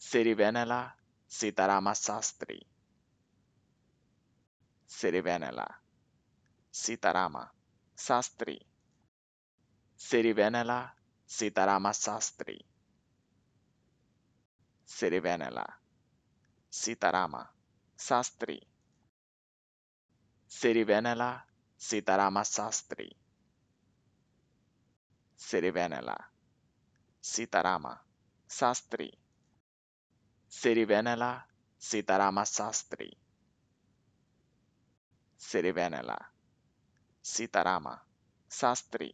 Sirivenela Sitarama Sastri. Sirivenela Sitarama Sastri. Sirivenela Sitarama Sastri. Sirivenela Sitarama Sastri. Sirivenela Sitarama Sastri. Sirivenela Sitarama Sastri. Sirivenela Sitarama Sastri. Sirivenela Sitarama Sastri.